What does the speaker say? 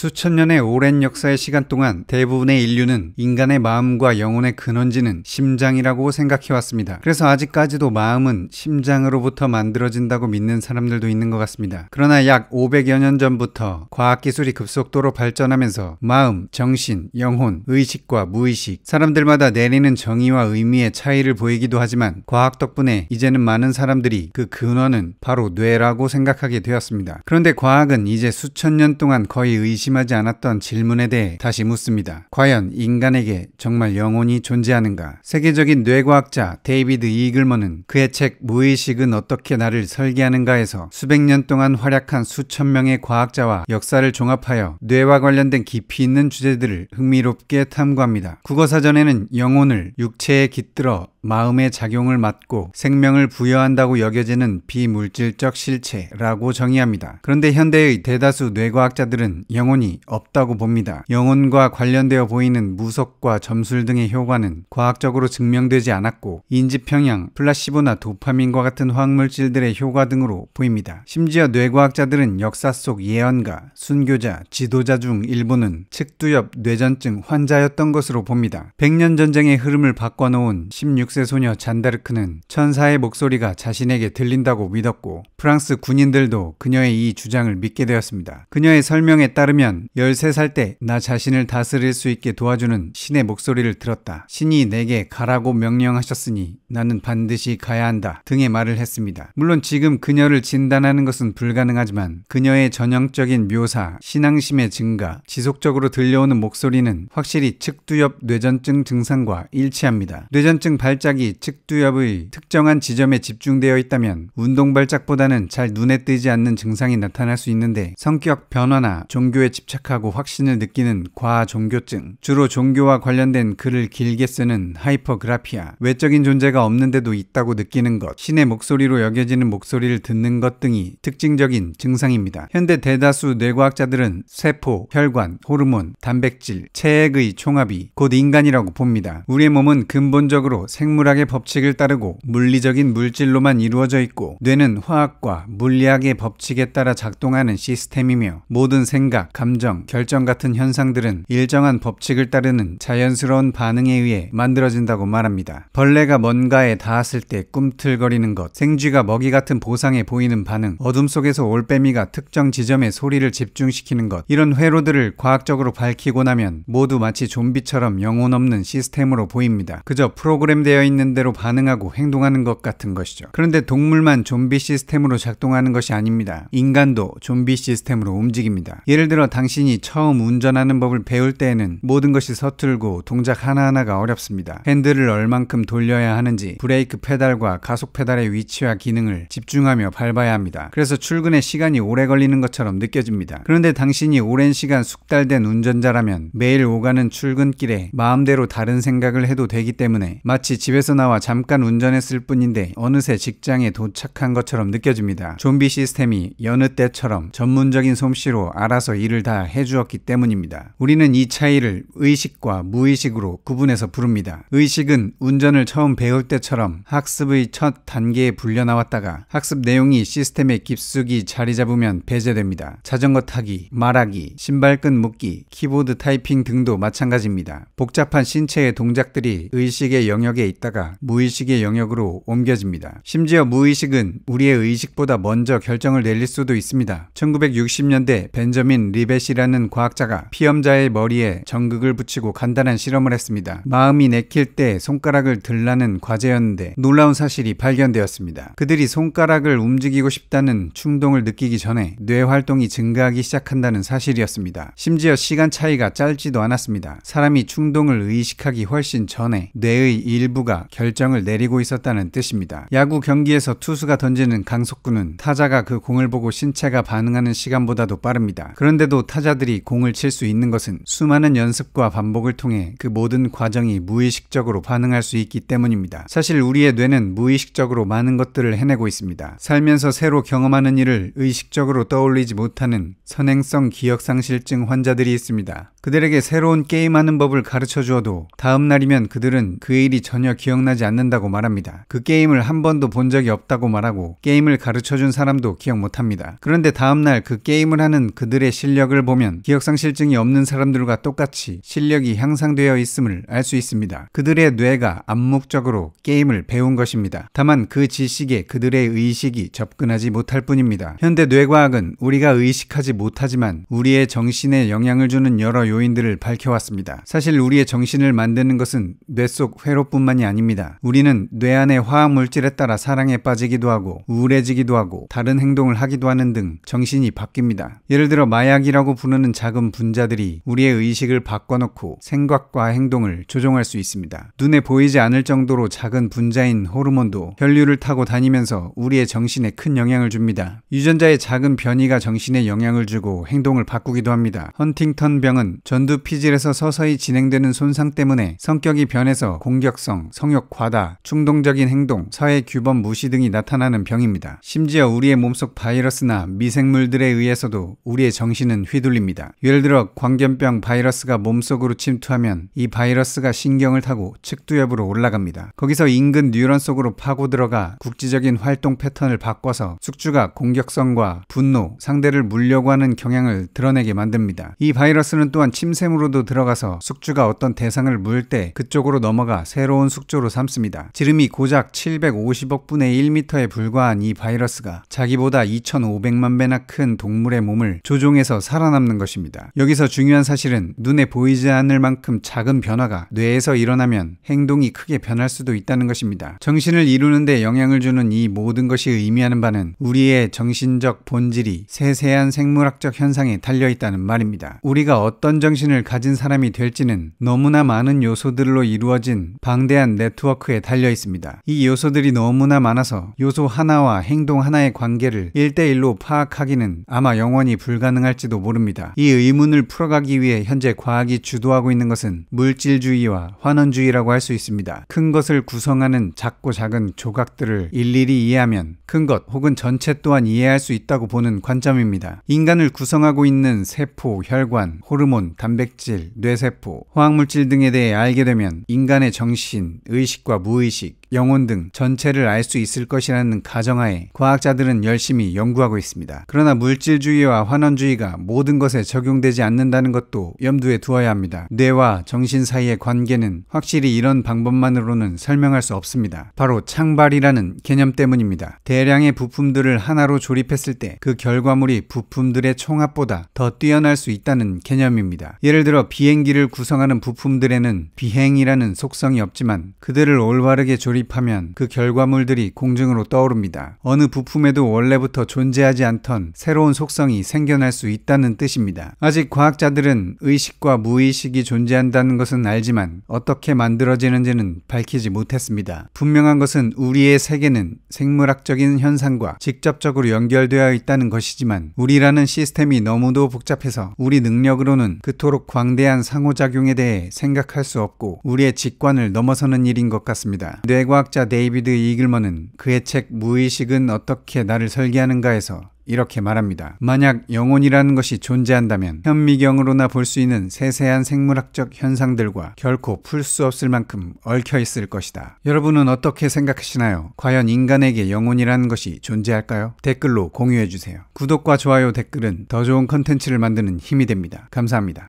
수천 년의 오랜 역사의 시간 동안 대부분의 인류는 인간의 마음과 영혼의 근원지는 심장이라고 생각해왔습니다. 그래서 아직까지도 마음은 심장으로부터 만들어진다고 믿는 사람들도 있는 것 같습니다. 그러나 약 500여 년 전부터 과학기술이 급속도로 발전하면서 마음, 정신, 영혼, 의식과 무의식, 사람들마다 내리는 정의와 의미의 차이를 보이기도 하지만 과학 덕분에 이제는 많은 사람들이 그 근원은 바로 뇌라고 생각하게 되었습니다. 그런데 과학은 이제 수천 년 동안 거의 의심 의심하지 않았던 질문에 대해 다시 묻습니다. 과연 인간에게 정말 영혼이 존재하는가? 세계적인 뇌과학자 데이비드 이글먼은 그의 책 무의식은 어떻게 나를 설계하는가에서 수백 년 동안 활약한 수천 명의 과학자와 역사를 종합하여 뇌와 관련된 깊이 있는 주제들을 흥미롭게 탐구합니다. 국어사전에는 영혼을 육체에 깃들어 마음의 작용을 맡고 생명을 부여한다고 여겨지는 비물질적 실체라고 정의합니다. 그런데 현대의 대다수 뇌과학자들은 영혼이 없다고 봅니다. 영혼과 관련되어 보이는 무속과 점술 등의 효과는 과학적으로 증명되지 않았고 인지평양, 플라시보나 도파민과 같은 화학물질들의 효과 등으로 보입니다. 심지어 뇌과학자들은 역사 속 예언가, 순교자, 지도자 중 일부는 측두엽 뇌전증 환자였던 것으로 봅니다. 100년 전쟁의 흐름을 바꿔놓은 16 16세 소녀 잔다르크는 천사의 목소리가 자신에게 들린다고 믿었고 프랑스 군인들도 그녀의 이 주장을 믿게 되었습니다. 그녀의 설명에 따르면 13살 때 나 자신을 다스릴 수 있게 도와주는 신의 목소리를 들었다. 신이 내게 가라고 명령하셨으니 나는 반드시 가야 한다 등의 말을 했습니다. 물론 지금 그녀를 진단하는 것은 불가능하지만 그녀의 전형적인 묘사, 신앙심의 증가, 지속적으로 들려오는 목소리는 확실히 측두엽 뇌전증 증상과 일치합니다. 뇌전증 발 발작이 측두엽의 특정한 지점에 집중되어 있다면 운동 발작보다는 잘 눈에 띄지 않는 증상이 나타날 수 있는데 성격 변화나 종교에 집착하고 확신을 느끼는 과종교증, 주로 종교와 관련된 글을 길게 쓰는 하이퍼그라피아, 외적인 존재가 없는데도 있다고 느끼는 것, 신의 목소리로 여겨지는 목소리를 듣는 것 등이 특징적인 증상입니다. 현대 대다수 뇌과학자들은 세포, 혈관, 호르몬, 단백질, 체액의 총합이 곧 인간이라고 봅니다. 우리의 몸은 근본적으로 생 생물학의 법칙을 따르고 물리적인 물질로만 이루어져 있고 뇌는 화학과 물리학의 법칙에 따라 작동하는 시스템이며 모든 생각, 감정, 결정 같은 현상들은 일정한 법칙을 따르는 자연스러운 반응에 의해 만들어진다고 말합니다. 벌레가 뭔가에 닿았을 때 꿈틀거리는 것, 생쥐가 먹이 같은 보상에 보이는 반응, 어둠 속에서 올빼미가 특정 지점에 소리를 집중시키는 것, 이런 회로들을 과학적으로 밝히고 나면 모두 마치 좀비처럼 영혼 없는 시스템으로 보입니다. 그저 프로그램되어 정해 있는 대로 반응하고 행동하는 것 같은 것이죠. 그런데 동물만 좀비 시스템으로 작동하는 것이 아닙니다. 인간도 좀비 시스템으로 움직입니다. 예를 들어 당신이 처음 운전하는 법을 배울 때에는 모든 것이 서툴고 동작 하나하나가 어렵습니다. 핸들을 얼만큼 돌려야 하는지 브레이크 페달과 가속 페달의 위치와 기능을 집중하며 밟아야 합니다. 그래서 출근에 시간이 오래 걸리는 것처럼 느껴집니다. 그런데 당신이 오랜 시간 숙달된 운전자라면 매일 오가는 출근길에 마음대로 다른 생각을 해도 되기 때문에 마치 집 집에서 나와 잠깐 운전했을 뿐인데 어느새 직장에 도착한 것처럼 느껴집니다. 좀비 시스템이 여느 때처럼 전문적인 솜씨로 알아서 일을 다 해주었기 때문입니다. 우리는 이 차이를 의식과 무의식으로 구분해서 부릅니다. 의식은 운전을 처음 배울 때처럼 학습의 첫 단계에 불려나왔다가 학습 내용이 시스템에 깊숙이 자리 잡으면 배제됩니다. 자전거 타기, 말하기, 신발끈 묶기, 키보드 타이핑 등도 마찬가지입니다. 복잡한 신체의 동작들이 의식의 영역에 있다 있다가 무의식의 영역으로 옮겨집니다. 심지어 무의식은 우리의 의식보다 먼저 결정을 내릴 수도 있습니다. 1960년대 벤저민 리벳이라는 과학자가 피험자의 머리에 전극을 붙이고 간단한 실험을 했습니다. 마음이 내킬 때 손가락을 들라는 과제였는데 놀라운 사실이 발견되었습니다. 그들이 손가락을 움직이고 싶다는 충동을 느끼기 전에 뇌 활동이 증가하기 시작한다는 사실이었습니다. 심지어 시간 차이가 짧지도 않았습니다. 사람이 충동을 의식하기 훨씬 전에 뇌의 일부가 야구가 결정을 내리고 있었다는 뜻입니다. 야구 경기에서 투수가 던지는 강속구는 타자가 그 공을 보고 신체가 반응하는 시간보다도 빠릅니다. 그런데도 타자들이 공을 칠 수 있는 것은 수많은 연습과 반복을 통해 그 모든 과정이 무의식적으로 반응할 수 있기 때문입니다. 사실 우리의 뇌는 무의식적으로 많은 것들을 해내고 있습니다. 살면서 새로 경험하는 일을 의식적으로 떠올리지 못하는 선행성 기억상실증 환자들이 있습니다. 그들에게 새로운 게임하는 법을 가르쳐 주어도 다음날이면 그들은 그 일이 전혀 전혀 기억나지 않는다고 말합니다. 그 게임을 한 번도 본 적이 없다고 말하고 게임을 가르쳐준 사람도 기억 못합니다. 그런데 다음날 그 게임을 하는 그들의 실력을 보면 기억상실증이 없는 사람들과 똑같이 실력이 향상되어 있음을 알 수 있습니다. 그들의 뇌가 암묵적으로 게임을 배운 것입니다. 다만 그 지식에 그들의 의식이 접근하지 못할 뿐입니다. 현대 뇌과학은 우리가 의식하지 못하지만 우리의 정신에 영향을 주는 여러 요인들을 밝혀왔습니다. 사실 우리의 정신을 만드는 것은 뇌 속 회로뿐만이 뿐만이 아닙니다. 우리는 뇌 안의 화학 물질에 따라 사랑에 빠지기도 하고 우울해지기도 하고 다른 행동을 하기도 하는 등 정신이 바뀝니다. 예를 들어 마약이라고 부르는 작은 분자들이 우리의 의식을 바꿔놓고 생각과 행동을 조종할 수 있습니다. 눈에 보이지 않을 정도로 작은 분자인 호르몬도 혈류를 타고 다니면서 우리의 정신에 큰 영향을 줍니다. 유전자의 작은 변이가 정신에 영향을 주고 행동을 바꾸기도 합니다. 헌팅턴 병은 전두피질에서 서서히 진행되는 손상 때문에 성격이 변해서 공격성, 성욕 과다, 충동적인 행동, 사회 규범 무시 등이 나타나는 병입니다. 심지어 우리의 몸속 바이러스나 미생물들에 의해서도 우리의 정신은 휘둘립니다. 예를 들어 광견병 바이러스가 몸속으로 침투하면 이 바이러스가 신경을 타고 측두엽으로 올라갑니다. 거기서 인근 뉴런 속으로 파고 들어가 국지적인 활동 패턴을 바꿔서 숙주가 공격성과 분노, 상대를 물려고 하는 경향을 드러내게 만듭니다. 이 바이러스는 또한 침샘으로도 들어가서 숙주가 어떤 대상을 물 때 그쪽으로 넘어가 새로운 숙 숙조로 삼습니다. 지름이 고작 750억분의 1m에 불과한 이 바이러스가 자기보다 2,500만 배나 큰 동물의 몸을 조종해서 살아남는 것입니다. 여기서 중요한 사실은 눈에 보이지 않을 만큼 작은 변화가 뇌에서 일어나면 행동이 크게 변할 수도 있다는 것입니다. 정신을 이루는데 영향을 주는 이 모든 것이 의미하는 바는 우리의 정신적 본질이 세세한 생물학적 현상에 달려 있다는 말입니다. 우리가 어떤 정신을 가진 사람이 될지는 너무나 많은 요소들로 이루어진 방대한 다양한 네트워크에 달려 있습니다. 이 요소들이 너무나 많아서 요소 하나와 행동 하나의 관계를 1대1로 파악하기는 아마 영원히 불가능할지도 모릅니다. 이 의문을 풀어가기 위해 현재 과학이 주도하고 있는 것은 물질주의와 환원주의라고 할 수 있습니다. 큰 것을 구성하는 작고 작은 조각들을 일일이 이해하면 큰 것 혹은 전체 또한 이해할 수 있다고 보는 관점입니다. 인간을 구성하고 있는 세포, 혈관, 호르몬, 단백질, 뇌세포, 화학물질 등에 대해 알게 되면 인간의 정신, 의식과 무의식, 영혼 등 전체를 알 수 있을 것이라는 가정하에 과학자들은 열심히 연구하고 있습니다. 그러나 물질주의와 환원주의가 모든 것에 적용되지 않는다는 것도 염두에 두어야 합니다. 뇌와 정신 사이의 관계는 확실히 이런 방법만으로는 설명할 수 없습니다. 바로 창발이라는 개념 때문입니다. 대량의 부품들을 하나로 조립했을 때 그 결과물이 부품들의 총합보다 더 뛰어날 수 있다는 개념입니다. 예를 들어 비행기를 구성하는 부품들에는 비행이라는 속성이 없지만 그들을 올바르게 조립하면 그 결과물들이 공중으로 떠오릅니다. 어느 부품에도 원래부터 존재하지 않던 새로운 속성이 생겨날 수 있다는 뜻입니다. 아직 과학자들은 의식과 무의식이 존재한다는 것은 알지만 어떻게 만들어지는지는 밝히지 못했습니다. 분명한 것은 우리의 세계는 생물학적인 현상과 직접적으로 연결되어 있다는 것이지만 우리라는 시스템이 너무도 복잡해서 우리 능력으로는 그토록 광대한 상호작용에 대해 생각할 수 없고 우리의 직관을 넘어서는 일어나 일인 것 같습니다. 뇌과학자 데이비드 이글먼은 그의 책 무의식은 어떻게 나를 설계하는가에서 이렇게 말합니다. 만약 영혼이라는 것이 존재한다면 현미경으로나 볼 수 있는 세세한 생물학적 현상들과 결코 풀 수 없을 만큼 얽혀 있을 것이다. 여러분은 어떻게 생각하시나요? 과연 인간에게 영혼이라는 것이 존재할까요? 댓글로 공유해 주세요. 구독과 좋아요 댓글은 더 좋은 컨텐츠를 만드는 힘이 됩니다. 감사합니다.